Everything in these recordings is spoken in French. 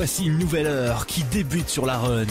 Voici une nouvelle heure qui débute sur la run.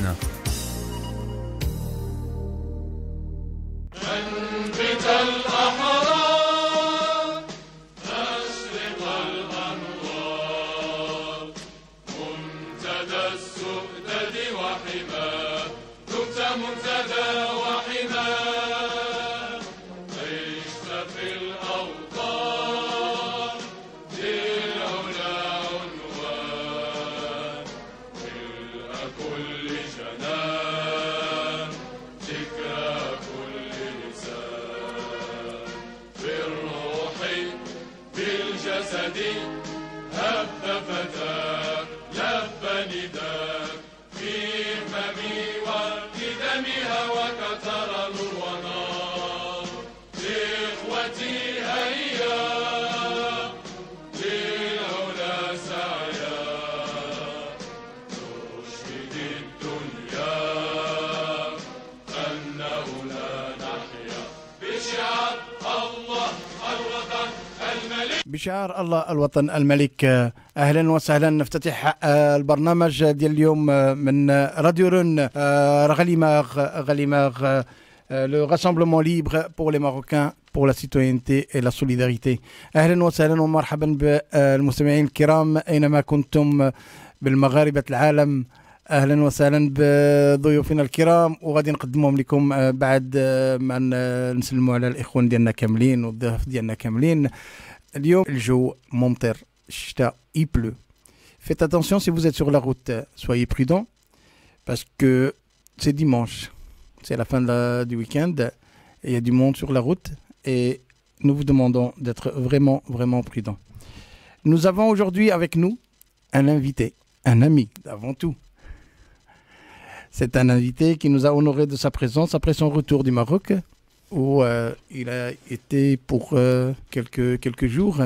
بشعار الله الوطن الملك آه، اهلا وسهلا نفتتح آه، البرنامج ديال اليوم آه، من راديو رون غليماغ غليماغ لو غاسومبلومون ليبر بور لي ماروكان بور لا citoyenneté اي لا سوليداريتي اهلا وسهلا ومرحبا بالمستمعين الكرام اينما كنتم بالمغاربه العالم اهلا وسهلا بضيوفنا الكرام وغادي نقدمهم لكم بعد ما نسلموا على الاخوان ديالنا كاملين والضيوف ديالنا كاملين Monter il y faites attention si vous êtes sur la route euh, soyez prudent parce que c'est dimanche c'est la fin du week-end il y a du monde sur la route et nous vous demandons d'être vraiment vraiment prudent nous avons aujourd'hui avec nous un invité un ami avant tout c'est un invité qui nous a honoré de sa présence après son retour du Maroc où euh, il a été pour euh, quelques, quelques jours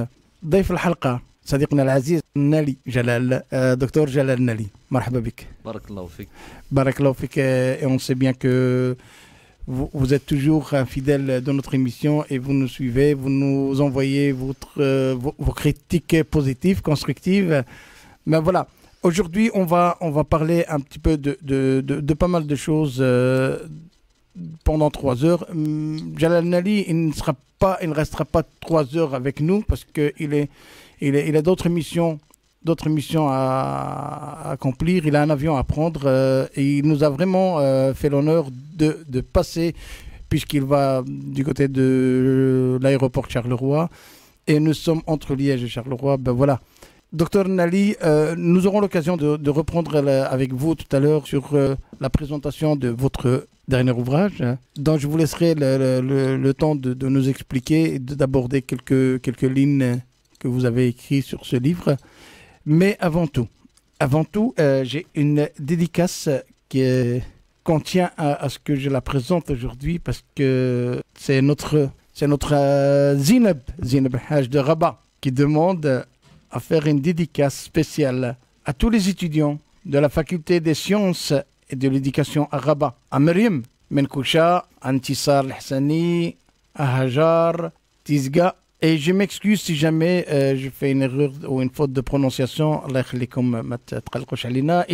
ضيف الحلقة صديقنا العزيز نالي جلال دكتور جلال نالي مرحبا بك بارك الله فيك بارك الله فيك et on sait bien que vous, êtes toujours un fidèle de notre émission et vous nous suivez, vous nous envoyez votre, euh, vos, critiques positives, constructives. Mais voilà, aujourd'hui on va, on va parler un petit peu de, de, de pas mal de choses pendant trois heures. Hum, Jalal Nali, il ne sera pas, il ne restera pas trois heures avec nous parce qu'il est, il est, il a d'autres missions, d'autres missions à, accomplir. Il a un avion à prendre euh, et il nous a vraiment euh, fait l'honneur de, de, passer puisqu'il va du côté de l'aéroport Charleroi et nous sommes entre Liège et Charleroi. Ben voilà. Docteur Nali, euh, nous aurons l'occasion de, reprendre avec vous tout à l'heure sur la présentation de votre dernier ouvrage, hein. dont je vous laisserai le, le, temps de, de, nous expliquer et d'aborder quelques, quelques lignes que vous avez écrites sur ce livre. Mais avant tout, avant tout euh, j'ai une dédicace qui contient euh, à, ce que je la présente aujourd'hui parce que c'est notre, c'est notre euh, Zineb, Zineb Haj de Rabat, qui demande à faire une dédicace spéciale à tous les étudiants de la faculté des sciences de l'éducation à Rabat, à Meriem, Menkoucha, Antissar Lhassani, à Hajar, Tizga. Et je m'excuse si jamais euh, je fais une erreur ou une faute de prononciation. Il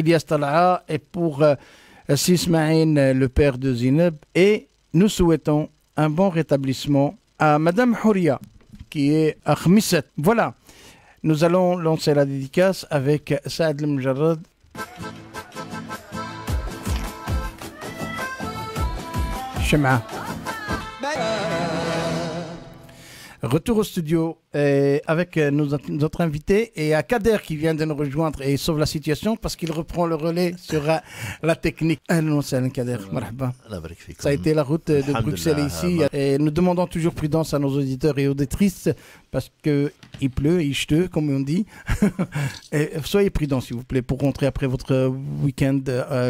y a Tal'a et pour euh, le père de Zineb. Et nous souhaitons un bon rétablissement à Madame Houria, qui est à Khmisset. Voilà, nous allons lancer la dédicace avec Saad El Retour au studio eh, avec euh, nos, notre invité et à Kader qui vient de nous rejoindre et sauve la situation parce qu'il reprend le relais sur euh, la technique. Kader, euh, Ça a été la route de Bruxelles ici et nous demandons toujours prudence à nos auditeurs et auditrices parce que il pleut, il chute comme on dit. soyez prudents s'il vous plaît pour rentrer après votre week-end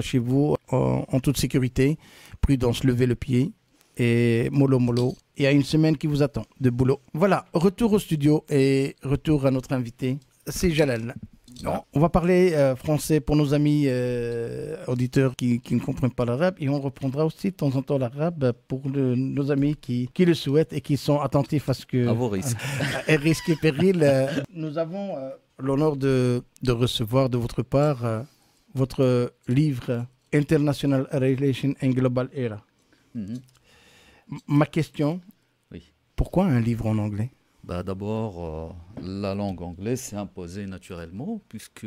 chez vous en toute sécurité prudence, lever le pied et mollo mollo. Il y a une semaine qui vous attend de boulot. Voilà, retour au studio et retour à notre invité, c'est Jalal. On va parler euh, français pour nos amis euh, auditeurs qui, ne comprennent pas l'arabe et on reprendra aussi de temps en temps l'arabe pour nos amis qui, le souhaitent et qui sont attentifs à ce que... À vos risques. et risques et périls. Euh, nous avons l'honneur de, recevoir de votre part votre livre International Relations and Global Era. Mhm. Ma question, pourquoi un livre en anglais bah D'abord, euh, la langue anglaise s'est imposée naturellement, puisque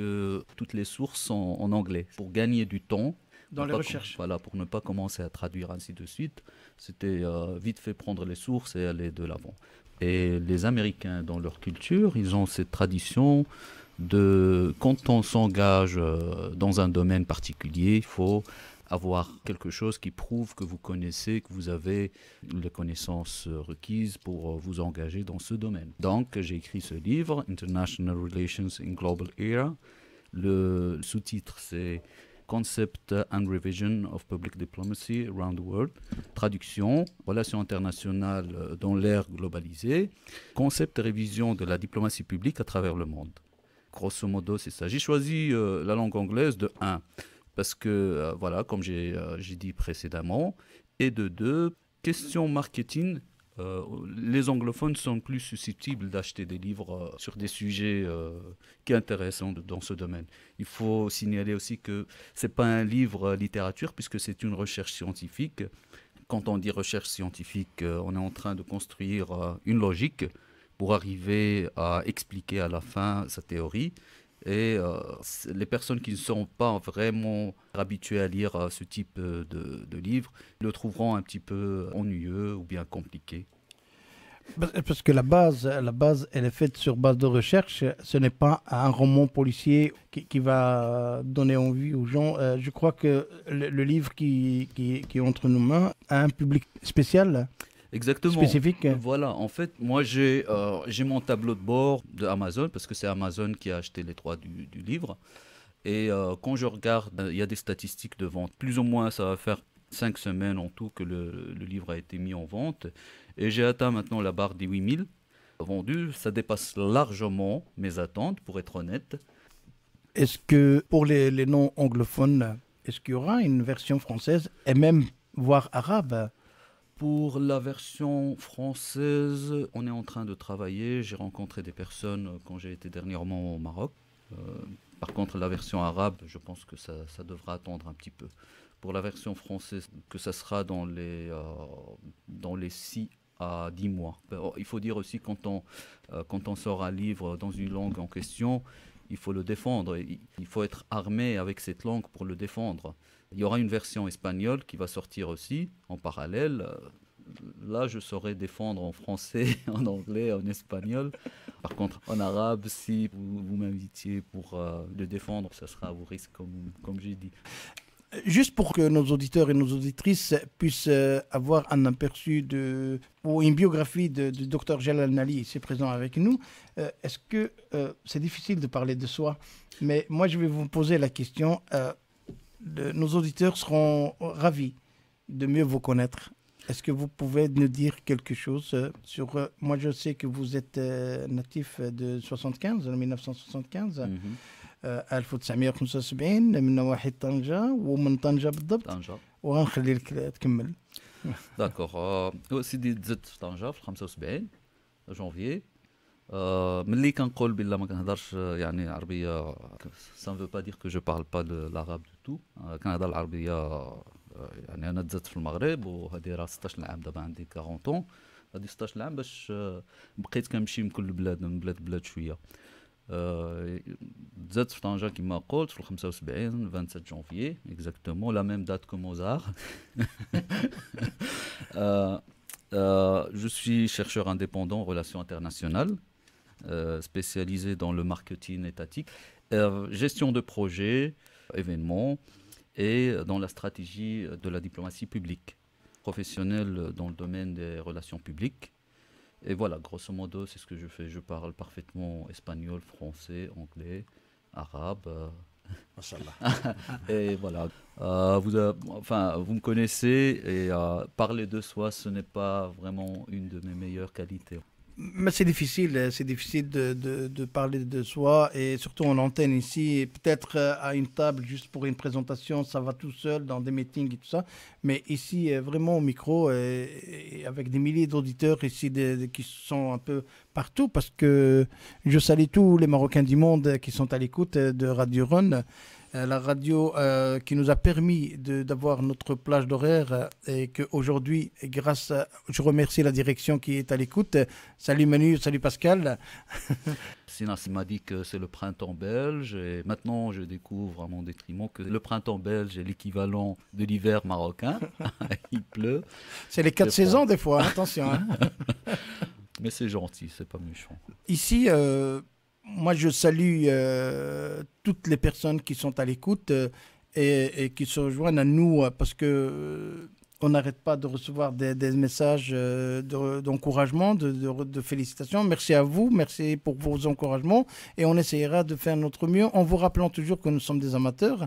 toutes les sources sont en anglais. Pour gagner du temps, dans les recherches. Voilà, pour ne pas commencer à traduire ainsi de suite, c'était euh, vite fait prendre les sources et aller de l'avant. Et les Américains, dans leur culture, ils ont cette tradition de quand on s'engage euh, dans un domaine particulier, il faut avoir quelque chose qui prouve que vous connaissez, que vous avez les connaissances requises pour euh, vous engager dans ce domaine. Donc, j'ai écrit ce livre, International Relations in Global Era. Le sous-titre, c'est Concept and Revision of Public Diplomacy Around the World. Traduction, Relations internationales euh, dans l'ère globalisée. Concept et révision de la diplomatie publique à travers le monde. Grosso modo, c'est ça. J'ai choisi euh, la langue anglaise de 1, parce que, euh, voilà, comme euh, j'ai dit précédemment, et de 2, question marketing. les anglophones sont plus susceptibles d'acheter des livres sur des sujets qui intéressants dans ce domaine. Il faut signaler aussi que ce n'est pas un livre littérature, puisque c'est une recherche scientifique quand on dit recherche scientifique, on est en train de construire une logique pour arriver à expliquer à la fin sa théorie. Et euh, les personnes qui ne sont pas vraiment habituées à lire euh, ce type euh, de, livre le trouveront un petit peu ennuyeux ou bien compliqué. Parce que la base, la base, elle est faite sur base de recherche. Ce n'est pas un roman policier qui, va donner envie aux gens. je crois que le, livre qui, qui, est entre nos mains a un public spécial. Exactement. Spécifique. Voilà, en fait, moi j'ai euh, j'ai mon tableau de bord de Amazon parce que c'est Amazon qui a acheté les trois du, livre. Et euh, quand je regarde, il y a des statistiques de vente. Plus ou moins, ça va faire cinq semaines en tout que le, le livre a été mis en vente. Et j'ai atteint maintenant la barre des 8000 vendus. Ça dépasse largement mes attentes, pour être honnête. Est-ce que pour les, les non anglophones, est-ce qu'il y aura une version française et même voire arabe pour la version française, on est en train de travailler. J'ai rencontré des personnes euh, quand j'ai été dernièrement au Maroc. Euh, par contre, la version arabe, je pense que ça, devra attendre un petit peu. Pour la version française, que ça sera dans les, euh, dans les 6 à 10 mois. Ben, oh, il faut dire aussi quand on, quand on sort un livre dans une langue en question, il faut le défendre. Il faut être armé avec cette langue pour le défendre. Il y aura une version espagnole qui va sortir aussi en parallèle. Là, je saurais défendre en français, en anglais, en espagnol. Par contre, en arabe, si vous, vous m'invitiez pour euh, le défendre, ce sera à vos risques, comme, comme j'ai dit. Juste pour que nos auditeurs et nos auditrices puissent euh, avoir un aperçu de, ou une biographie du de, docteur Jalal Nali, ici présent avec nous, euh, est-ce que c'est difficile de parler de soi Mais moi, je vais vous poser la question nos auditeurs seront ravis de mieux vous connaître. Est-ce que vous pouvez nous dire quelque chose euh, sur... Euh, moi, je sais que vous êtes euh, natif de 1975. En 1975 من نواحي et de mhm. Tanja, بالضبط طنجة وغنخلي لك تكمل داكوغ سيدي تزدت في طنجة في 75 جونفيي ملي كنقول Mais ما كنهضرش يعني عربية ça ne veut pas dire que je parle pas l'arabe سورتو كنهضر العربيه يعني انا تزادت في المغرب وهذه راه 16 عام دابا عندي 40 طون هذه 16 عام باش بقيت كنمشي من كل بلاد من بلاد بلاد شويه تزادت في طنجه كما قلت في 75 27 جونفيي اكزاكتومون لا ميم دات كو موزار je suis chercheur indépendant en relations internationales spécialisé dans le marketing étatique euh, gestion de projet événements et dans la stratégie de la diplomatie publique, professionnelle dans le domaine des relations publiques. Et voilà, grosso modo, c'est ce que je fais. Je parle parfaitement espagnol, français, anglais, arabe. et voilà. Euh, vous, euh, enfin, vous me connaissez et euh, parler de soi, ce n'est pas vraiment une de mes meilleures qualités. Mais c'est difficile, hein. c'est difficile de, de, parler de soi et surtout en antenne ici, peut-être euh, à une table juste pour une présentation, ça va tout seul dans des meetings et tout ça. Mais ici, euh, vraiment au micro, euh, et, avec des milliers d'auditeurs ici qui sont un peu partout, parce que je salue tous les Marocains du monde qui sont à l'écoute de Radio Run. Euh, la radio euh, qui nous a permis d'avoir notre plage d'horaire euh, et qu'aujourd'hui, grâce à, je remercie la direction qui est à l'écoute. Salut Manu, salut Pascal. Sinas m'a dit que c'est le printemps belge et maintenant je découvre à mon détriment que le printemps belge est l'équivalent de l'hiver marocain. Il pleut. C'est les quatre saisons des fois, hein, attention. Hein. Mais c'est gentil, c'est pas méchant. Ici, moi, je salue euh, toutes les personnes qui sont à l'écoute euh, et, qui se rejoignent à nous euh, parce que on n'arrête pas de recevoir des, messages d'encouragement, de, félicitations. Merci à vous, merci pour vos encouragements et on essayera de faire notre mieux en vous rappelant toujours que nous sommes des amateurs.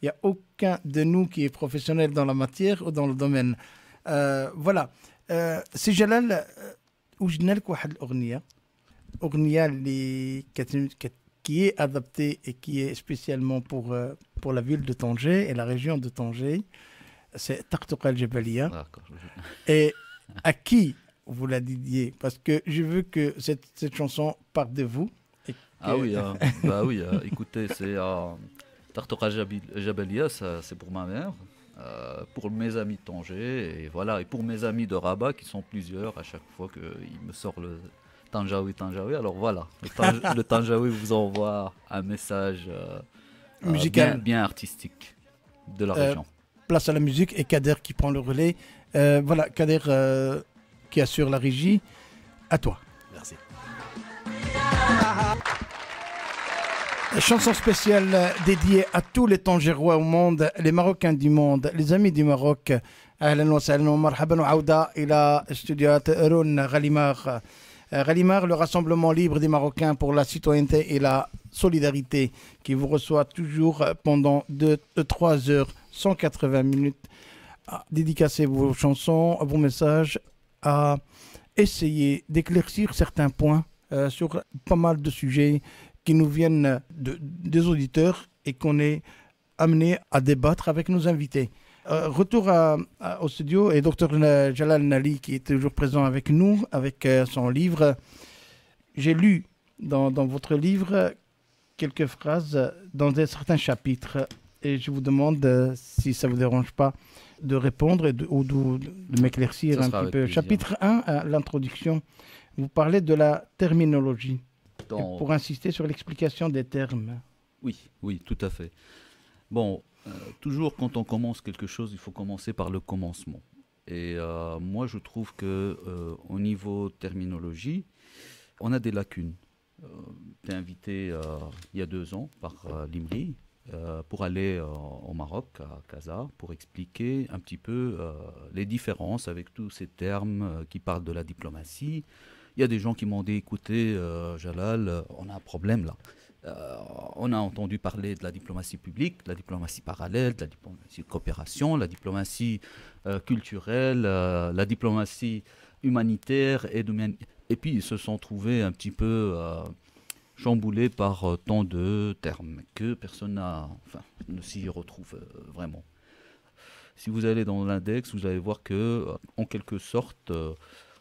Il n'y a aucun de nous qui est professionnel dans la matière ou dans le domaine. Euh, voilà. Euh, si Jalal, Ognia qui est, adapté et qui est spécialement pour, euh, pour la ville de Tanger et la région de Tanger. C'est Tartokal Jabalia. Et à qui vous la dédiez Parce que je veux que cette, cette chanson parte de vous. Ah oui, hein. bah oui hein. écoutez, c'est euh, al Jabalia, c'est pour ma mère. Euh, pour mes amis de Tanger et voilà et pour mes amis de Rabat qui sont plusieurs à chaque fois qu'il me sort le, Tanjawi, Tanjawi. Alors voilà, le, Tanjaoui vous envoie un message euh, euh, musical bien, artistique de la euh, région. Place à la musique et Kader qui prend le relais. voilà, Kader qui assure la régie. À toi. Merci. Chanson spéciale dédiée à tous les Tangérois au monde, les Marocains du monde, les amis du Maroc. wa marhaban wa auda ila studio euh, Ralimar, le Rassemblement libre des Marocains pour la citoyenneté et la solidarité, qui vous reçoit toujours euh, pendant 2, 3 euh, heures, 180 minutes. Ah, dédicacez vos chansons, vos messages, à essayer d'éclaircir certains points sur pas mal de sujets qui nous viennent de, des auditeurs et qu'on est amené à débattre avec nos invités. Euh, retour au studio et docteur Jalal Nali qui est toujours présent avec nous, avec euh, son livre. J'ai lu dans, votre livre quelques phrases dans des, certains chapitres et je vous demande euh, si ça ne vous dérange pas de répondre et de, ou de, m'éclaircir un petit peu. Chapitre 1, l'introduction, vous parlez de la terminologie pour insister sur l'explication des termes. Oui, oui, tout à fait. Bon, euh, toujours quand on commence quelque chose, il faut commencer par le commencement. Et euh, moi, je trouve que euh, au niveau terminologie, on a des lacunes. J'ai été invité il y a deux ans par l'IMRI pour aller au Maroc, à Casa, pour expliquer un petit peu les différences avec tous ces termes qui parlent de la diplomatie. Il y a des gens qui m'ont dit, écoutez, Jalal, on a un problème là. Euh, on a entendu parler de la diplomatie publique, de la diplomatie parallèle, de la diplomatie de coopération, la diplomatie euh, culturelle, euh, la diplomatie humanitaire. Et, et puis, ils se sont trouvés un petit peu chamboulés par tant de termes que personne enfin, ne s'y retrouve vraiment. Si vous allez dans l'index, vous allez voir que, en quelque sorte,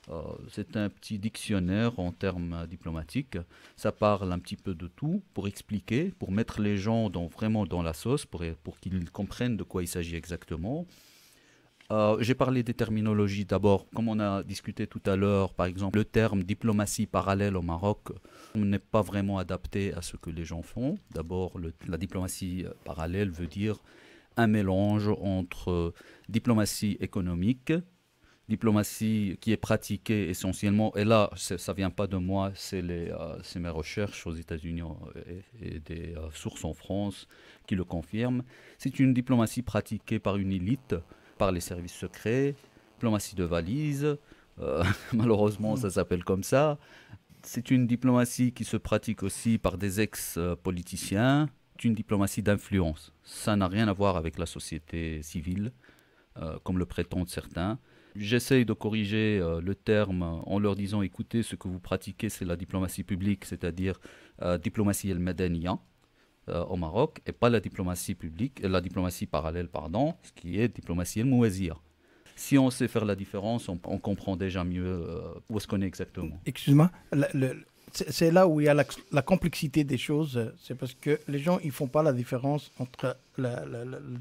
euh, c'est un petit dictionnaire en termes diplomatiques. Ça parle un petit peu de tout pour expliquer, pour mettre les gens vraiment dans la sauce, pour, qu'ils comprennent de quoi il s'agit exactement. Euh, j'ai parlé des terminologies d'abord, comme on a discuté tout à l'heure, par exemple, le terme diplomatie parallèle au Maroc n'est pas vraiment adapté à ce que les gens font. D'abord, la diplomatie parallèle veut dire un mélange entre diplomatie économique diplomatie qui est pratiquée essentiellement, et là, ça ne vient pas de moi, c'est euh, mes recherches aux États-Unis et, des euh, sources en France qui le confirment, c'est une diplomatie pratiquée par une élite, par les services secrets, diplomatie de valise, euh, malheureusement ça s'appelle comme ça, c'est une diplomatie qui se pratique aussi par des ex-politiciens, c'est une diplomatie d'influence, ça n'a rien à voir avec la société civile, comme le prétendent certains. J'essaye de corriger euh, le terme en leur disant écoutez, ce que vous pratiquez, c'est la diplomatie publique, c'est-à-dire euh, diplomatie el Medenia euh, au Maroc, et pas la diplomatie publique, la diplomatie parallèle, pardon, ce qui est diplomatie el mouazir. Si on sait faire la différence, on, comprend déjà mieux où est-ce qu'on est exactement. Excuse-moi, c'est là où il y a la, complexité des choses. C'est parce que les gens, ils font pas la différence entre la,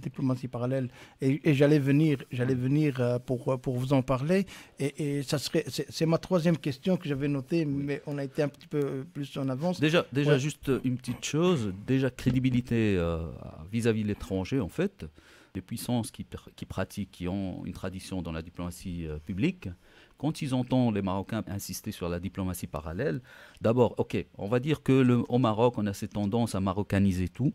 diplomatie parallèle. Et, j'allais venir, j'allais venir euh, pour, pour vous en parler. Et, ça serait, c'est ma troisième question que j'avais notée, mais on a été un petit peu plus en avance. Déjà, déjà juste une petite chose. Déjà, crédibilité euh, vis-à-vis de -vis l'étranger, en fait des puissances qui, pratiquent, qui ont une tradition dans la diplomatie euh, publique, quand ils entendent les Marocains insister sur la diplomatie parallèle, d'abord, ok, on va dire que le, au Maroc, on a cette tendance à marocaniser tout,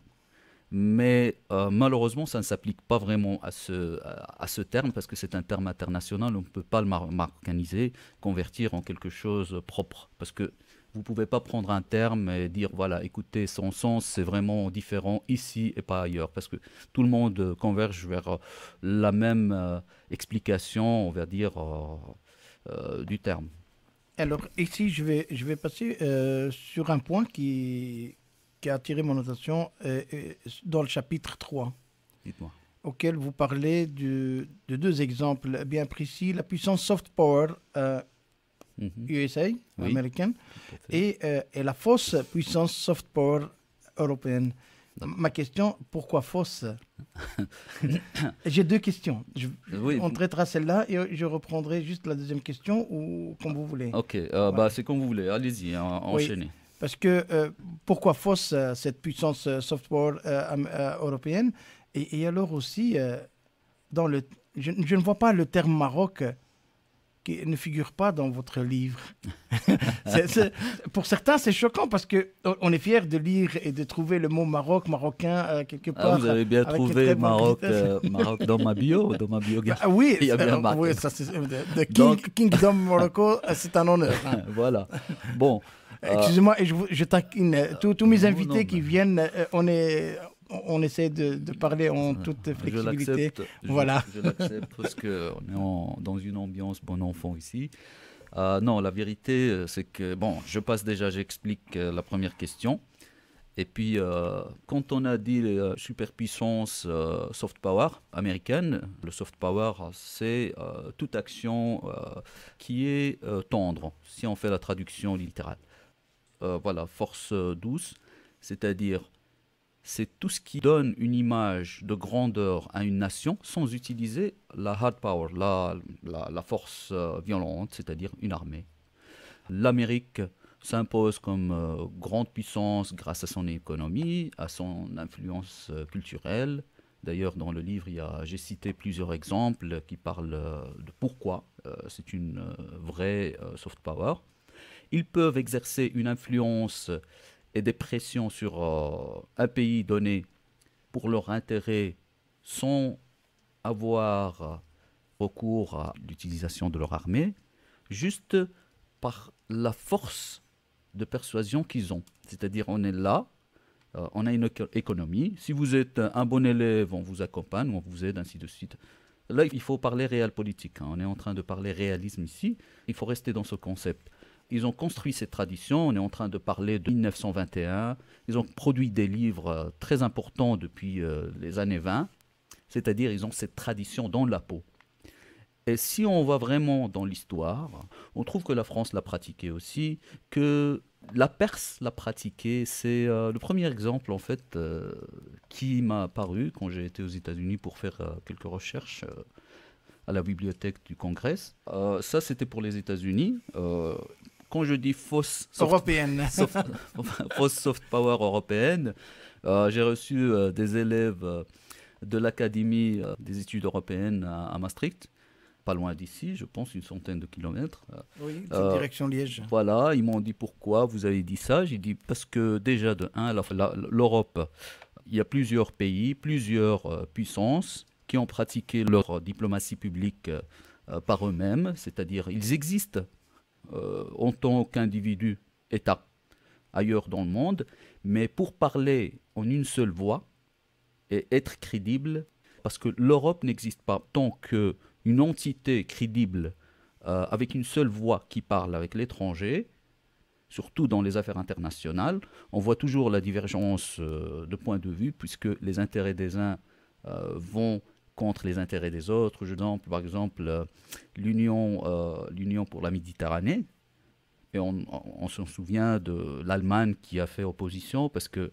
mais euh, malheureusement, ça ne s'applique pas vraiment à ce, à, ce terme, parce que c'est un terme international, on ne peut pas le mar marocaniser, convertir en quelque chose propre, parce que vous ne pouvez pas prendre un terme et dire, voilà, écoutez, son sens, c'est vraiment différent ici et pas ailleurs, parce que tout le monde euh, converge vers euh, la même euh, explication, on va dire, du terme. Alors ici, je vais, je vais passer sur un point qui, qui a attiré mon attention dans le chapitre 3. Dites-moi auquel vous parlez de deux exemples bien précis, la puissance soft power Mm-hmm. USA, américain, américaine, et, euh, et, la fausse puissance soft power européenne. Ma question, pourquoi fausse J'ai deux questions. Je, On traitera celle-là et je reprendrai juste la deuxième question ou comme vous voulez. Ok, euh, bah, c'est comme vous voulez. Allez-y, hein, enchaînez. Parce que euh, pourquoi fausse cette puissance soft power européenne et, alors aussi, dans le, je, ne vois pas le terme Maroc qui ne figure pas dans votre livre. pour certains, c'est choquant parce que on est fier de lire et de trouver le mot Maroc, marocain euh, quelque ah, part. vous avez bien trouvé Maroc, euh, Maroc dans ma bio, dans ma bah oui, il y a bien euh, c'est Donc... Kingdom Morocco, c'est un honneur. Hein. voilà. Bon. Excusez-moi, je, je taquine tous mes invités qui viennent. on est on essaie de, parler en toute flexibilité. Je voilà. Je, l'accepte parce qu'on est dans une ambiance bon enfant ici. Euh, non, la vérité, euh, c'est que, bon, je passe déjà, j'explique euh, la première question. Et puis, quand on a dit superpuissance soft power américaine, le soft power, c'est toute action qui est tendre, si on fait la traduction littérale. voilà, force douce, c'est-à-dire c'est tout ce qui donne une image de grandeur à une nation sans utiliser la hard power, la, la, force euh, violente, c'est-à-dire une armée. L'Amérique s'impose comme euh, grande puissance grâce à son économie, à son influence euh, culturelle. D'ailleurs, dans le livre, j'ai cité plusieurs exemples qui parlent de pourquoi c'est une vraie soft power. Ils peuvent exercer une influence et des pressions sur euh, un pays donné pour leur intérêt sans avoir euh, recours à l'utilisation de leur armée, juste par la force de persuasion qu'ils ont. C'est-à-dire on est là, euh, on a une économie, si vous êtes un bon élève, on vous accompagne, on vous aide, ainsi de suite. Là, il faut parler réel politique, hein. on est en train de parler réalisme ici, il faut rester dans ce concept ils ont construit cette tradition. On est en train de parler de 1921. Ils ont produit des livres euh, très importants depuis euh, les années 20. C'est-à-dire, ils ont cette tradition dans la peau. Et si on va vraiment dans l'histoire, on trouve que la France l'a pratiqué aussi, que la Perse l'a pratiqué. C'est euh, le premier exemple en fait qui m'a paru quand j'ai été aux États-Unis pour faire quelques recherches à la bibliothèque du Congrès. ça, c'était pour les États-Unis quand je dis fausse soft, européenne, soft power européenne, euh, j'ai reçu euh, des élèves euh, de l'Académie des études européennes à, Maastricht, pas loin d'ici, je pense une centaine de kilomètres. Oui, direction Liège. Voilà, ils m'ont dit pourquoi vous avez dit ça. J'ai dit parce que déjà de un, l'Europe, il y a plusieurs pays, plusieurs puissances qui ont pratiqué leur diplomatie publique par eux-mêmes, c'est-à-dire ils existent euh, en tant qu'individu, État, ailleurs dans le monde, mais pour parler en une seule voix et être crédible, parce que l'Europe n'existe pas tant qu'une entité crédible euh, avec une seule voix qui parle avec l'étranger, surtout dans les affaires internationales, on voit toujours la divergence euh, de points de vue, puisque les intérêts des uns vont contre les intérêts des autres. Je par exemple euh, euh, l'Union, pour la Méditerranée. Et on, on, s'en souvient de l'Allemagne qui a fait opposition parce que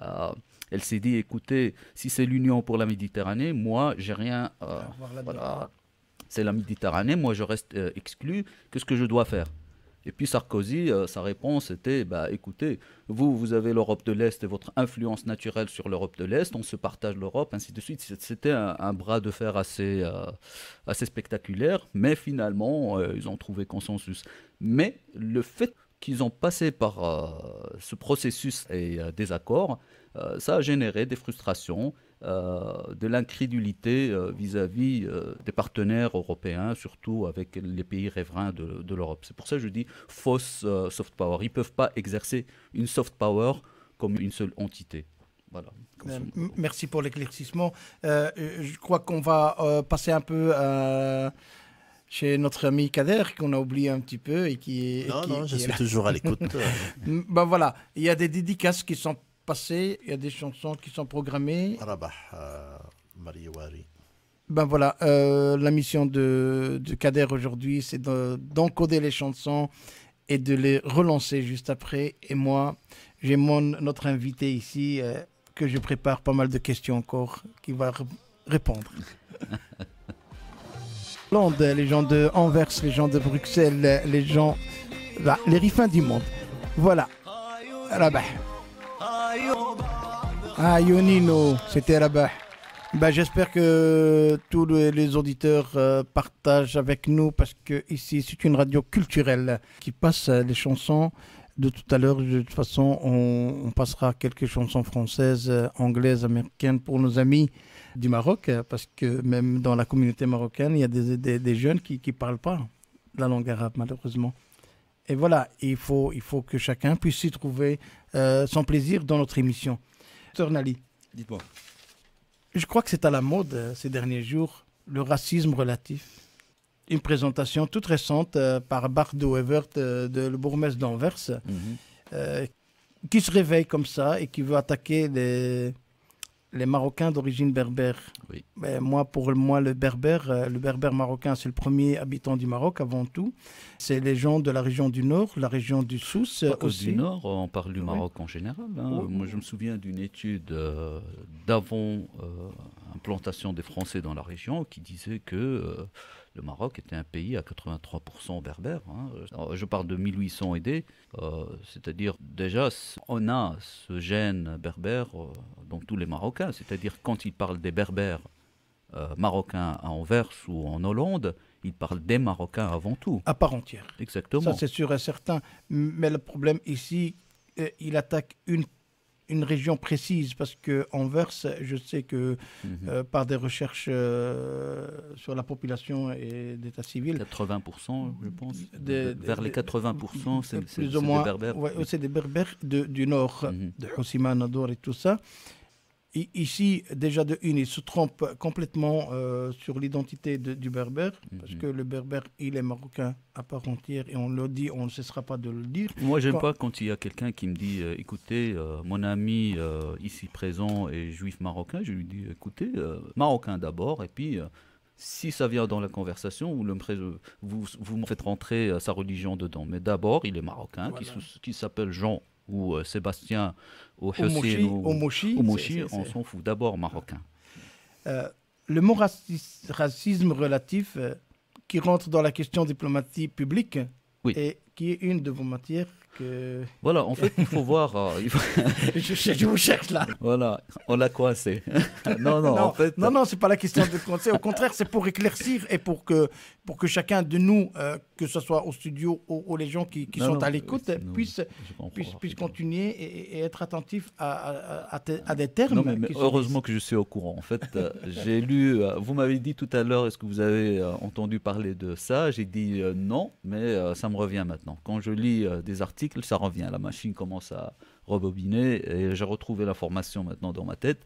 euh, elle s'est dit écoutez, si c'est l'Union pour la Méditerranée, moi, j'ai rien. c'est la Méditerranée, moi, je reste exclu. Qu'est-ce que je dois faire et puis Sarkozy, euh, sa réponse était bah, écoutez, vous, vous avez l'Europe de l'Est et votre influence naturelle sur l'Europe de l'Est, on se partage l'Europe, ainsi de suite. C'était un, bras de fer assez, euh, assez spectaculaire, mais finalement, euh, ils ont trouvé consensus. Mais le fait qu'ils ont passé par ce processus et des accords, ça a généré des frustrations euh, de l'incrédulité euh, vis-à-vis euh, des partenaires européens, surtout avec les pays riverains de, l'Europe. C'est pour ça que je dis fausse soft power. Ils ne peuvent pas exercer une soft power comme une seule entité. Voilà. Merci pour l'éclaircissement. je crois qu'on va passer un peu chez notre ami Kader, qu'on a oublié un petit peu et qui est. Non, non, je suis toujours à l'écoute. ben voilà, il y a des dédicaces qui sont passé, il y a des chansons qui sont programmées. Euh, ben voilà, euh, la mission de, de Kader aujourd'hui, c'est d'encoder les chansons et de les relancer juste après. Et moi, j'ai mon notre invité ici euh, que je prépare pas mal de questions encore qui va répondre. les gens de Anvers, les gens de Bruxelles, les gens, bah, les riffins du monde. Voilà. Rabah. Ah, c'était bas Ben, bah, J'espère que tous les auditeurs euh, partagent avec nous parce que ici, c'est une radio culturelle qui passe les chansons de tout à l'heure. De toute façon, on, passera quelques chansons françaises, anglaises, américaines pour nos amis du Maroc parce que même dans la communauté marocaine, il y a des, des jeunes qui ne parlent pas la langue arabe, malheureusement. Et voilà, il faut, il faut que chacun puisse y trouver euh, son plaisir dans notre émission. Tornali. Dites-moi. Je crois que c'est à la mode euh, ces derniers jours, le racisme relatif. Une présentation toute récente euh, par Bart de de le bourgmestre d'Anvers, mhm. qui se réveille comme ça et qui veut attaquer les, les Marocains d'origine berbère. Ben, moi, pour moi, le berbère, euh, le berbère marocain, c'est le premier habitant du Maroc avant tout. C'est les gens de la région du Nord, la région du Sousse aussi. Du Nord, on parle du Maroc en général. Hein. Moi, je me souviens d'une étude euh, d'avant euh, implantation des Français dans la région qui disait que le Maroc était un pays à 83% berbère. Hein. Je parle de 1800 aidés, euh, c'est-à-dire déjà on a ce gène berbère euh, dans tous les Marocains, c'est-à-dire quand ils parlent des berbères euh, marocains à Anvers ou en Hollande, ils parlent des Marocains avant tout. À part entière. Exactement. Ça c'est sûr et certain. Mais le problème ici, euh, il attaque une une région précise parce que Anvers, je sais que mhm. euh, par des recherches euh, sur la population et d'état civil. 80%, je pense. vers les 80%, c'est des Berbères. Ouais, c'est des Berbères du nord, mhm. de Houssima, Nador et tout ça ici, déjà de une, il se trompe complètement euh, sur l'identité du berbère, mhm. parce que le berbère, il est marocain à part entière, et on le dit, on ne cessera pas de le dire. Moi, j'aime n'aime pas quand il y a quelqu'un qui me dit, euh, écoutez, euh, mon ami ici présent est juif marocain, je lui dis, écoutez, marocain d'abord, et puis si ça vient dans la conversation, vous, le, vous, vous me faites rentrer sa religion dedans. Mais d'abord, il est marocain, qui, qui s'appelle Jean ou euh, Sébastien ou Hussein on s'en fout. D'abord marocain. Euh, le mot racisme, racisme relatif euh, qui rentre dans la question diplomatie publique et qui est une de vos matières euh, voilà, en fait, il faut voir. Euh, je, vous cherche là. Voilà, on l'a coincé. non, non, non, en fait. Non, non, c'est pas la question de coincer. Au contraire, c'est pour éclaircir et pour que, pour que chacun de nous, euh, que ce soit au studio ou, aux les gens qui, sont à l'écoute, puisse, puisse, puisse continuer et, être attentif à, des termes. heureusement que je suis au courant. En fait, j'ai lu. vous m'avez dit tout à l'heure, est-ce que vous avez entendu parler de ça J'ai dit non, mais ça me revient maintenant. Quand je lis des articles, ça revient. La machine commence à rebobiner et j'ai retrouvé la formation maintenant dans ma tête.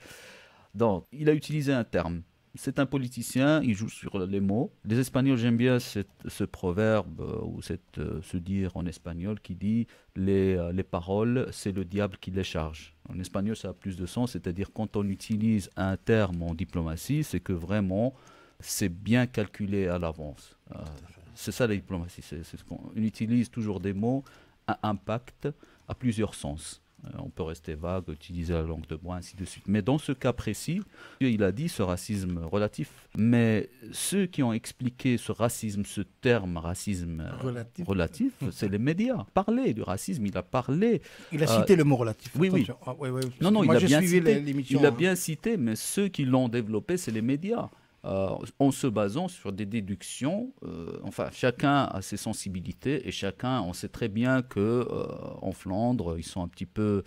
Donc, il a utilisé un terme. C'est un politicien, il joue sur les mots. Les Espagnols, j'aime bien ce proverbe euh, ou cette, euh, ce dire en espagnol qui dit les, euh, les paroles, c'est le diable qui les charge. En espagnol, ça a plus de sens, c'est-à-dire quand on utilise un terme en diplomatie, c'est que vraiment, c'est bien calculé à l'avance. c'est ça la diplomatie. c'est ce qu'on utilise toujours des mots impact à plusieurs sens. Euh, on peut rester vague, utiliser la langue de bois, ainsi de suite. Mais dans ce cas précis, il a dit ce racisme relatif. Mais ceux qui ont expliqué ce racisme, ce terme racisme relatif, c'est les médias. Parler du racisme, il a parlé. Il a euh, cité le mot relatif. Oui, oui. Ah, non, non, il a bien hein. cité. Il a bien cité, mais ceux qui l'ont développé, c'est les médias. Euh, en se basant sur des déductions. Euh, enfin, chacun a ses sensibilités et chacun, on sait très bien que euh, en Flandre, ils sont un petit peu,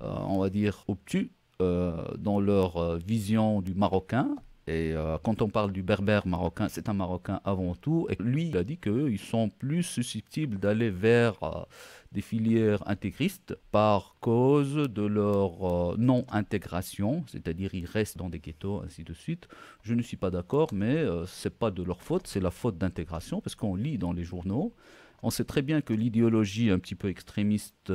on va dire, obtus dans leur vision du marocain et euh, quand on parle du berbère marocain, c'est un Marocain avant tout. Et lui, il a dit qu'ils sont plus susceptibles d'aller vers euh, des filières intégristes par cause de leur euh, non-intégration, c'est-à-dire ils restent dans des ghettos, ainsi de suite. Je ne suis pas d'accord, mais ce n'est pas de leur faute, c'est la faute d'intégration, parce qu'on lit dans les journaux. On sait très bien que l'idéologie un petit peu extrémiste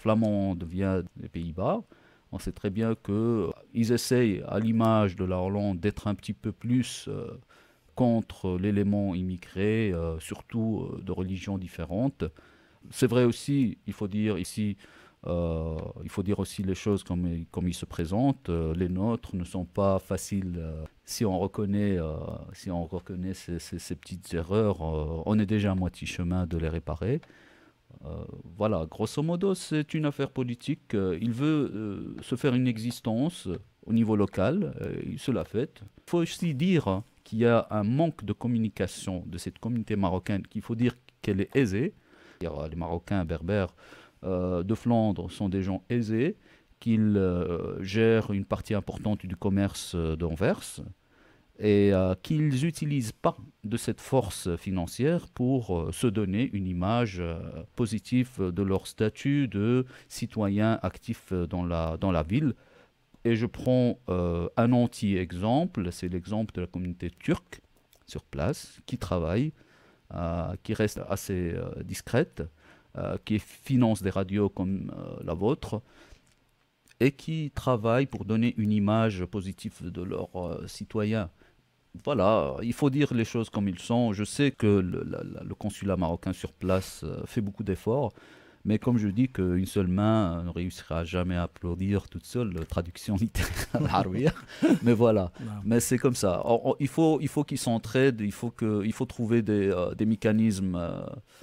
flamande vient des Pays-Bas. On sait très bien qu'ils euh, essayent, à l'image de la Hollande, d'être un petit peu plus euh, contre l'élément immigré, euh, surtout de religions différentes. C'est vrai aussi, il faut dire ici, il faut dire aussi les choses comme, comme ils se présentent. les nôtres ne sont pas faciles. si on reconnaît, si on reconnaît ces petites erreurs, on est déjà à moitié chemin de les réparer. Euh, voilà, grosso modo, c'est une affaire politique. Euh, il veut euh, se faire une existence au niveau local, il se la fait. Il faut aussi dire qu'il y a un manque de communication de cette communauté marocaine, qu'il faut dire qu'elle est aisée. Les Marocains berbères de Flandre sont des gens aisés, qu'ils gèrent une partie importante du commerce d'Anvers, et euh, qu'ils n'utilisent pas de cette force financière pour euh, se donner une image euh, positive de leur statut de citoyen actif dans la, dans la ville. Et je prends un anti-exemple, c'est l'exemple de la communauté turque sur place qui travaille, qui reste assez discrète, qui finance des radios comme la vôtre, et qui travaille pour donner une image positive de leurs citoyens voilà, il faut dire les choses comme ils sont. Je sais que le, le consulat marocain sur place euh, fait beaucoup d'efforts. Mais comme je dis qu'une seule main euh, ne réussira jamais à applaudir toute seule traduction euh, traduction littérale, mais voilà. Mais c'est comme ça. il faut, il faut qu'ils s'entraident, il faut il faut trouver des, euh, mécanismes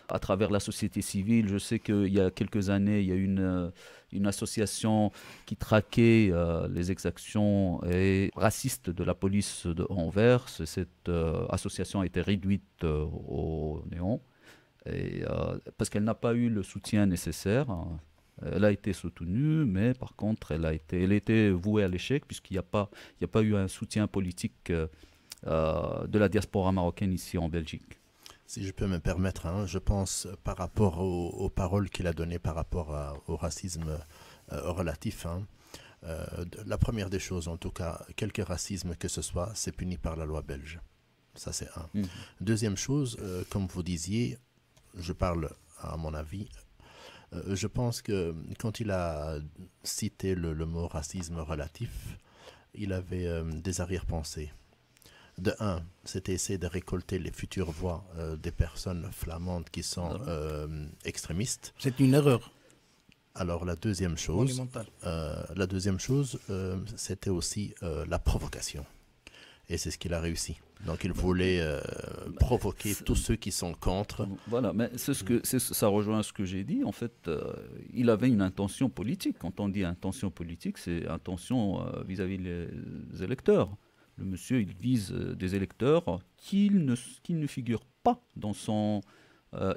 à travers la société civile. Je sais qu'il y a quelques années, il y a une une association qui traquait les exactions et racistes de la police de Anvers. Cette association a été réduite au néant. Euh, parce qu'elle n'a pas eu le soutien nécessaire. Euh, elle a été soutenue, mais par contre, elle a été, elle était vouée à l'échec puisqu'il n'y a, pas, il n'y a pas eu un soutien politique euh, de la diaspora marocaine ici en Belgique. Si je peux me permettre, hein, je pense par rapport aux, paroles qu'il a données par rapport au racisme relatif. Hein. la première des choses, en tout cas, quelque racisme que ce soit, c'est puni par la loi belge. Ça, c'est un. Mmh. Deuxième chose, comme vous disiez, je parle à mon avis, euh, je pense que quand il a cité le, mot racisme relatif, il avait euh, des arrière-pensées. De un, c'était essayer de récolter les futures voix euh, des personnes flamandes qui sont ah extrémistes. C'est une erreur. Alors la deuxième chose, la deuxième chose, c'était aussi la provocation, et c'est ce qu'il a réussi. Donc il voulait euh, bah, provoquer tous ceux qui sont contre. Voilà, mais c'est ce que ça rejoint ce que j'ai dit. En fait, euh, il avait une intention politique. Quand on dit intention politique, c'est intention euh, vis-à-vis des électeurs. Le monsieur, il vise des électeurs qui ne figurent pas dans son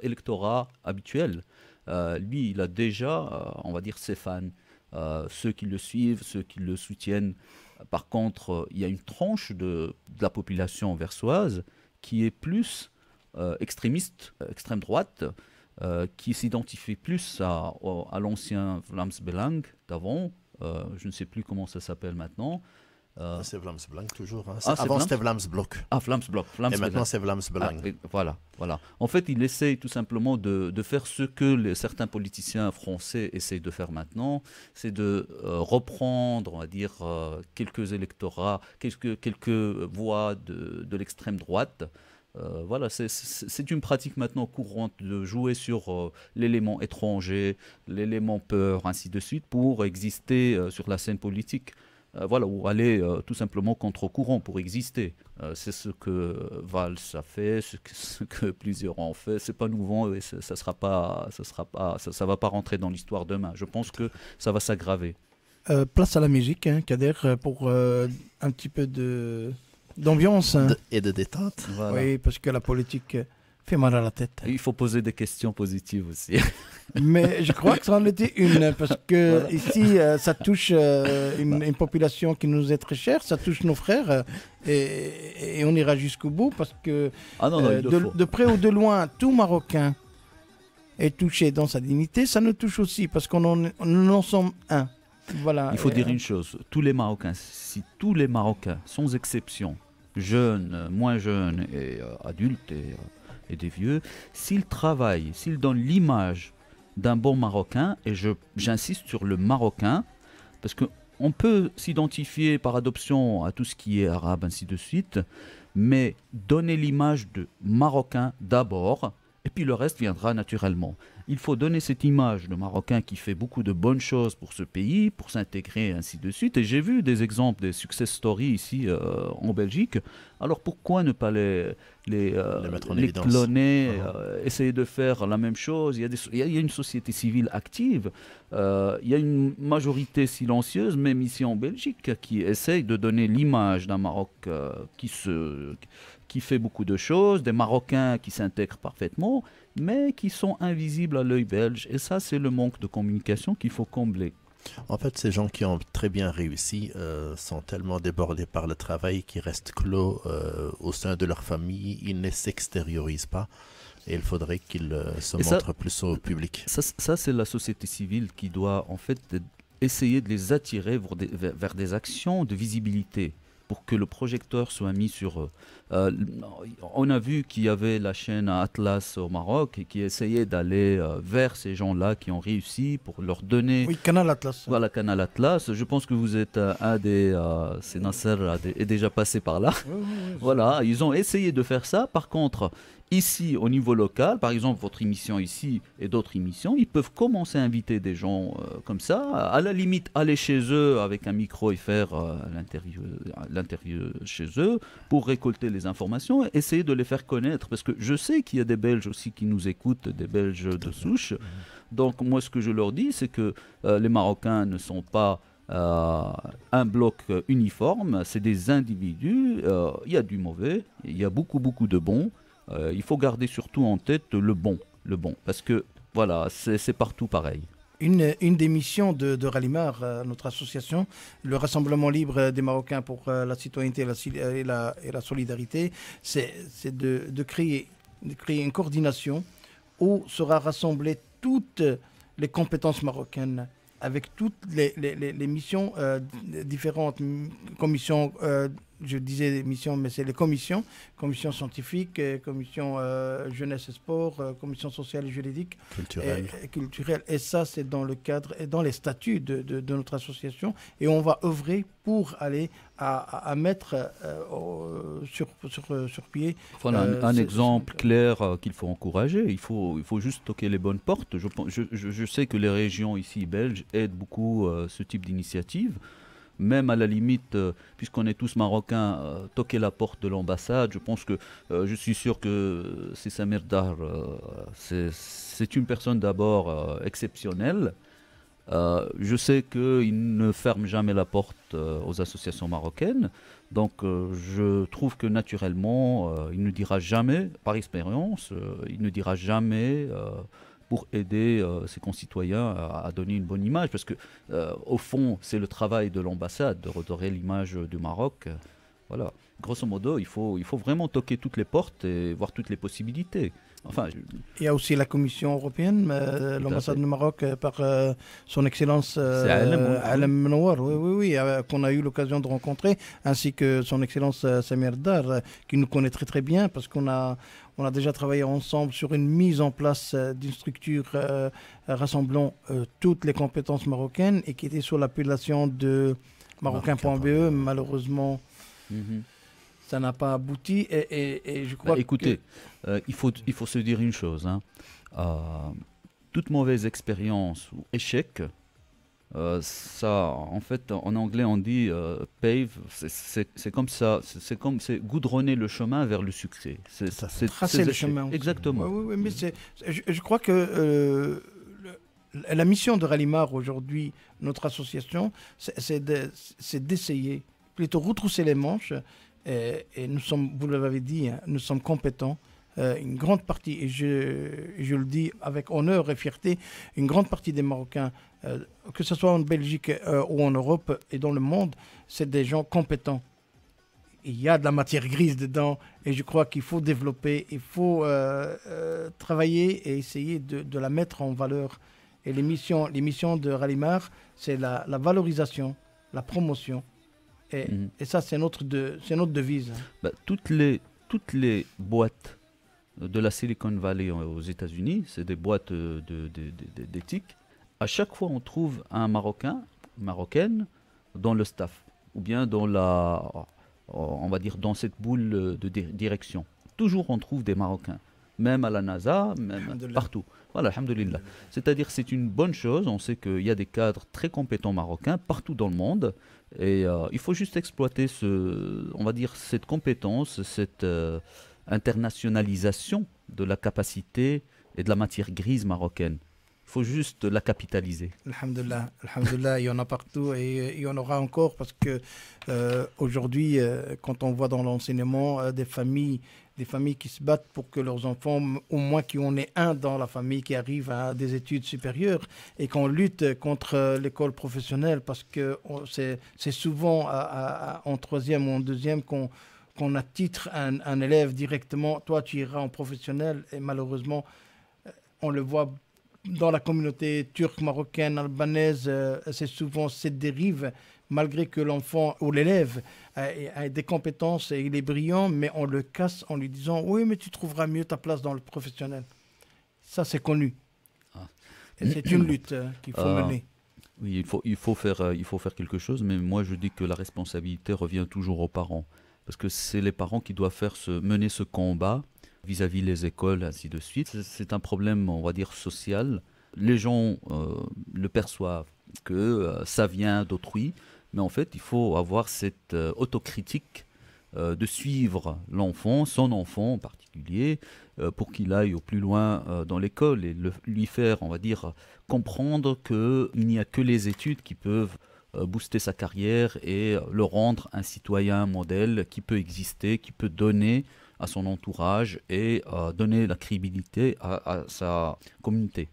électorat habituel. lui, il a déjà, on va dire, ses fans, ceux qui le suivent, ceux qui le soutiennent. Par contre, euh, il y a une tranche de, la population versoise qui est plus euh, extrémiste, euh, extrême droite, qui s'identifie plus à, l'ancien Vlaams Belang d'avant, je ne sais plus comment ça s'appelle maintenant, euh, ah, c'est Vlaams toujours. Hein. Ah, avant, c'était Vlaams Ah, Vlaams et maintenant, c'est Vlaams blanc. Ah, voilà, voilà. En fait, il essaye tout simplement de, faire ce que certains politiciens français essayent de faire maintenant, c'est de euh, reprendre, on va dire, euh, quelques électorats, quelques, voix de, l'extrême droite. voilà, c'est une pratique maintenant courante de jouer sur l'élément étranger, l'élément peur, ainsi de suite, pour exister sur la scène politique. Euh, voilà, ou aller euh, tout simplement contre-courant pour exister. Euh, c'est ce que Valls a fait, ce que, plusieurs ont fait. C'est pas nouveau et ça sera pas, ça sera pas, ça, va pas rentrer dans l'histoire demain. Je pense que ça va s'aggraver. place à la musique, hein, Kader, pour un petit peu de d'ambiance hein. et de détente. Oui, parce que la politique mal à la tête. Hein. Il faut poser des questions positives aussi. Mais je crois que ça en était une, parce que ici, euh, ça touche euh, une, population qui nous est très chère, ça touche nos frères, euh, et, on ira jusqu'au bout, parce que ah de, près ou de loin, tout Marocain est touché dans sa dignité, ça nous touche aussi, parce qu'on en, sommes un. Voilà, il faut dire une chose, tous les Marocains, si tous les Marocains, sans exception, jeunes, moins jeunes et adultes et et des vieux, s'il travaille, s'il donne l'image d'un bon Marocain, et j'insiste sur le Marocain, parce qu'on peut s'identifier par adoption à tout ce qui est arabe, ainsi de suite, mais donner l'image de Marocain d'abord, et puis le reste viendra naturellement il faut donner cette image de Marocain qui fait beaucoup de bonnes choses pour ce pays, pour s'intégrer, ainsi de suite. Et j'ai vu des exemples, des success stories ici euh, en Belgique. Alors pourquoi ne pas les, les, euh, cloner, euh, essayer de faire la même chose il y, a une société civile active, il y a une majorité silencieuse, même ici en Belgique, qui essaye de donner l'image d'un Maroc qui fait beaucoup de choses, des Marocains qui s'intègrent parfaitement mais qui sont invisibles à l'œil belge. Et ça, c'est le manque de communication qu'il faut combler. En fait, ces gens qui ont très bien réussi euh, sont tellement débordés par le travail qu'ils restent clos euh, au sein de leur famille, ils ne s'extériorisent pas. Et il faudrait qu'ils euh, se montrent plus au public. Ça, c'est la société civile qui doit en fait essayer de les attirer vers des actions de visibilité pour que le projecteur soit mis sur eux. Euh, on a vu qu'il y avait la chaîne Atlas au Maroc et qui essayait d'aller euh, vers ces gens-là qui ont réussi pour leur donner. Oui, Canal Atlas. Voilà, Canal Atlas. Je pense que vous êtes euh, un des. C'est Nasser est déjà passé par là. voilà, ils ont essayé de faire ça. Par contre, ici, au niveau local, par exemple, votre émission ici et d'autres émissions, ils peuvent commencer à inviter des gens comme ça. À la limite, aller chez eux avec un micro et faire euh, l'interview chez eux pour récolter les informations, essayer de les faire connaître, parce que je sais qu'il y a des Belges aussi qui nous écoutent, des Belges de souche. Mmh. Donc moi, ce que je leur dis, c'est que euh, les Marocains ne sont pas euh, un bloc euh, uniforme, c'est des individus, il y a du mauvais, il y a beaucoup, beaucoup de bons. il faut garder surtout en tête le bon, le bon, parce que voilà, c'est partout pareil. Une, des missions de, de Ralimar, euh, notre association, le Rassemblement libre des Marocains pour euh, la citoyenneté et la, solidarité, c'est de, créer, de créer une coordination où sera rassemblée toutes les compétences marocaines avec toutes les, missions euh, différentes, commissions je disais les missions, mais c'est les commissions, commission scientifique, euh, commission euh, jeunesse et sport, euh, commissions commission sociale et juridique. Culturelle. Et, et ça, c'est dans le cadre et dans les statuts de, de, notre association. Et on va œuvrer pour aller à, à mettre sur, sur, sur, pied. un, exemple clair qu'il faut encourager. Il faut, il faut juste toquer les bonnes portes. Je, je, je sais que les régions ici belges aident beaucoup ce type d'initiative même à la limite, euh, puisqu'on est tous marocains, euh, toquer la porte de l'ambassade. Je pense que euh, je suis sûr que c'est Samir Dar, c'est une personne d'abord exceptionnelle. je sais qu'il ne ferme jamais la porte aux associations marocaines, donc je trouve que naturellement, il ne dira jamais, par expérience, il ne dira jamais pour aider euh, ses concitoyens à, donner une bonne image, parce que euh, au fond, c'est le travail de l'ambassade de redorer l'image du Maroc. Voilà. Grosso modo, il faut, il faut vraiment toquer toutes les portes et voir toutes les possibilités. Enfin, Il y a aussi la Commission européenne, euh, l'ambassade du Maroc, par son Excellence Alem Menouar, oui, oui, oui qu'on a eu l'occasion de rencontrer, ainsi que son Excellence Samir Dar, qui nous connaît très très bien, parce qu'on a, on a déjà travaillé ensemble sur une mise en place euh, d'une structure euh, rassemblant euh, toutes les compétences marocaines et qui était sous l'appellation de marocain.be. E. Malheureusement, mhm. ça n'a pas abouti. Et, je crois bah, écoutez, il, faut, il faut se dire une chose. Hein. toute mauvaise expérience ou échec euh, ça, en fait, en anglais, on dit euh, pave. C'est comme ça. C'est comme c'est goudronner le chemin vers le succès. C'est tracer le chemin. Exactement. oui, mais je, je, crois que euh, la mission de Rallymar aujourd'hui, notre association, c'est d'essayer de, plutôt retrousser les manches. Et, nous sommes, vous l'avez dit, hein, nous sommes compétents une grande partie, et je, le dis avec honneur et fierté, une grande partie des Marocains euh, que ce soit en Belgique euh, ou en Europe et dans le monde, c'est des gens compétents. Il y a de la matière grise dedans et je crois qu'il faut développer, il faut euh, travailler et essayer de, la mettre en valeur. Et l'émission, missions, de Ralimar, c'est la, valorisation, la promotion. Et, mhm. ça, c'est notre, de, notre devise. Bah, toutes, les, toutes les boîtes de la Silicon Valley aux États-Unis, c'est des boîtes d'éthique à chaque fois, on trouve un Marocain, Marocaine, dans le staff, ou bien dans la, euh, on va dire, dans cette boule de direction. Toujours, on trouve des Marocains, même à la NASA, même partout. Voilà, alhamdoulilah. C'est-à-dire, c'est une bonne chose. On sait qu'il y a des cadres très compétents marocains partout dans le monde. Et euh, il faut juste exploiter, ce, on va dire, cette compétence, cette euh, internationalisation de la capacité et de la matière grise marocaine faut juste la capitaliser. Alhamdulillah, il y en a partout et il y en aura encore parce que euh, aujourd'hui, euh, quand on voit dans l'enseignement euh, des familles des familles qui se battent pour que leurs enfants, au moins qu'il en ait un dans la famille qui arrive à des études supérieures et qu'on lutte contre l'école professionnelle parce que c'est souvent en troisième ou en deuxième qu'on qu'on attitre un, un élève directement, toi tu iras en professionnel et malheureusement on le voit dans la communauté turque, marocaine, albanaise, euh, c'est souvent cette dérive, malgré que l'enfant ou l'élève euh, a, des compétences et il est brillant, mais on le casse en lui disant Oui, mais tu trouveras mieux ta place dans le professionnel. Ça, c'est connu. Ah. C'est une lutte euh, qu'il faut ah. mener. Oui, il faut, il, faut faire, il faut faire quelque chose, mais moi je dis que la responsabilité revient toujours aux parents. Parce que c'est les parents qui doivent faire se mener ce combat vis-à-vis les écoles, ainsi de suite. C'est un problème, on va dire, social. Les gens le euh, perçoivent que euh, ça vient d'autrui, mais en fait, il faut avoir cette euh, autocritique de suivre l'enfant, son enfant en particulier, pour qu'il aille au plus loin dans l'école et lui faire, on va dire, comprendre qu'il n'y a que les études qui peuvent booster sa carrière et le rendre un citoyen modèle qui peut exister, qui peut donner à son entourage et donner la crédibilité à, sa communauté.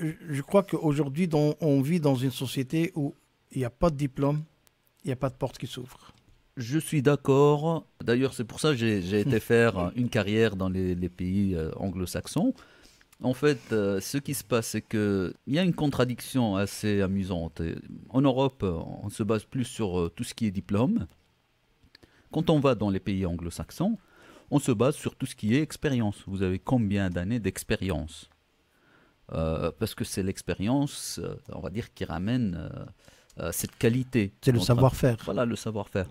Je crois qu'aujourd'hui, on vit dans une société où il n'y a pas de diplôme, il n'y a pas de porte qui s'ouvre. Je suis d'accord. D'ailleurs, c'est pour ça que j'ai été faire une carrière dans les, les pays euh, anglo-saxons. En fait, euh, ce qui se passe, c'est qu'il y a une contradiction assez amusante. En Europe, on se base plus sur euh, tout ce qui est diplôme. Quand on va dans les pays anglo-saxons, on se base sur tout ce qui est expérience. Vous avez combien d'années d'expérience euh, Parce que c'est l'expérience, euh, on va dire, qui ramène euh, cette qualité. C'est le savoir-faire. Voilà, le savoir-faire.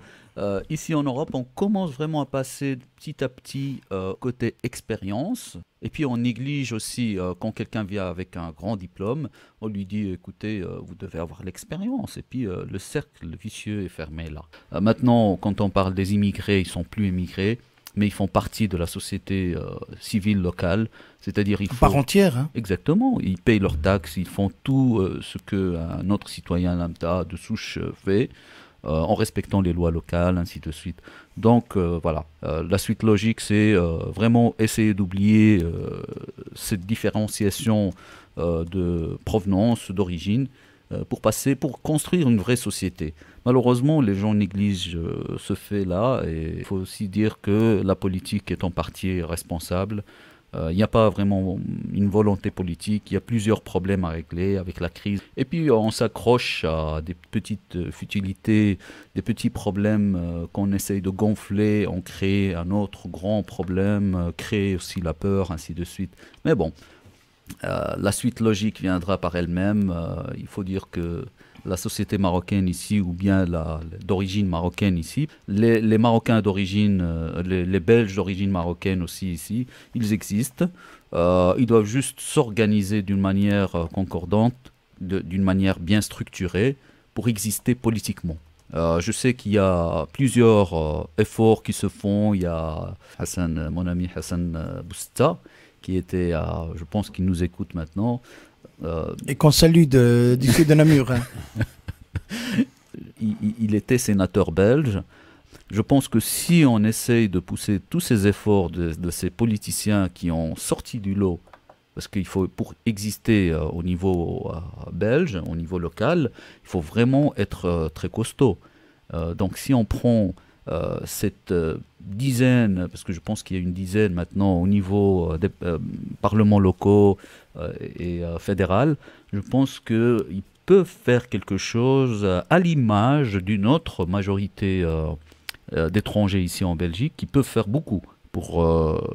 ici en Europe, on commence vraiment à passer petit à petit côté expérience. Et puis on néglige aussi, quand quelqu'un vient avec un grand diplôme, on lui dit, écoutez, vous devez avoir l'expérience. Et puis le cercle vicieux est fermé là. maintenant, quand on parle des immigrés, ils sont plus immigrés mais ils font partie de la société euh, civile locale, c'est-à-dire ils par entière. Hein. Exactement, ils payent leurs taxes, ils font tout euh, ce que un autre citoyen lambda de souche euh, fait. en respectant les lois locales, ainsi de suite. Donc voilà, la suite logique, c'est vraiment essayer d'oublier cette différenciation de provenance, d'origine, euh, pour passer, pour construire une vraie société. Malheureusement, les gens négligent euh, ce fait-là et il faut aussi dire que la politique est en partie responsable. Euh, il n'y a pas vraiment une volonté politique, il y a plusieurs problèmes à régler avec la crise. Et puis on s'accroche à des petites futilités, des petits problèmes qu'on essaye de gonfler, on crée un autre grand problème, crée aussi la peur, ainsi de suite. Mais bon, euh, la suite logique viendra par elle-même. Euh, il faut dire que la société marocaine ici, ou bien d'origine marocaine ici, les, Marocains d'origine, euh, les, Belges d'origine marocaine aussi ici, ils existent. ils doivent juste s'organiser d'une manière concordante, d'une manière bien structurée, pour exister politiquement. je sais qu'il y a plusieurs efforts qui se font. Il y a mon ami Hassan Bousta, qui était à, je pense qu'il nous écoute maintenant. Euh, Et qu'on salue du sud de Namur. Hein. il, était sénateur belge. Je pense que si on essaye de pousser tous ces efforts de, ces politiciens qui ont sorti du lot, parce qu'il faut, pour exister euh, au niveau euh, belge, au niveau local, il faut vraiment être très costaud. donc si on prend euh, cette euh, dizaine, parce que je pense qu'il y a une dizaine maintenant au niveau euh, des parlements locaux et fédéral, je pense qu'ils peuvent faire quelque chose à l'image d'une autre majorité d'étrangers ici en Belgique qui peuvent faire beaucoup pour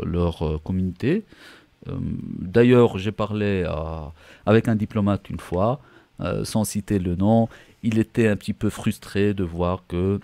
leur communauté. D'ailleurs, j'ai parlé avec un diplomate une fois, sans citer le nom, il était un petit peu frustré de voir que